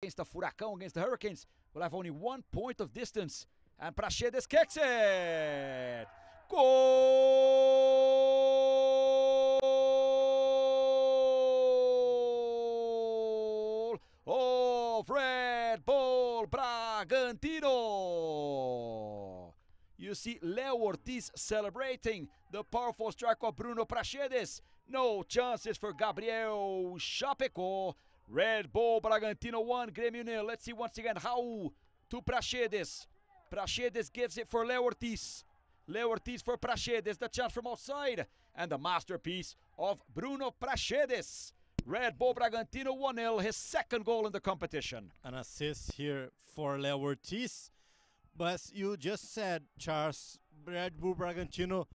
against the Furacão, against the Hurricanes, will have only one point of distance. And Prachedes kicks it! Goal of Red Bull Bragantino! You see Leo Ortiz celebrating the powerful strike of Bruno Prachedes. No chances for Gabriel Chapeco. Red Bull Bragantino 1, Grêmio nil. Let's see once again Raul to Prachedes. Prachedes gives it for Leo Ortiz. Leo Ortiz for Prachedes. The chance from outside. And the masterpiece of Bruno Prachedes. Red Bull Bragantino 1 0, his second goal in the competition. An assist here for Leo Ortiz. But you just said, Charles, Red Bull Bragantino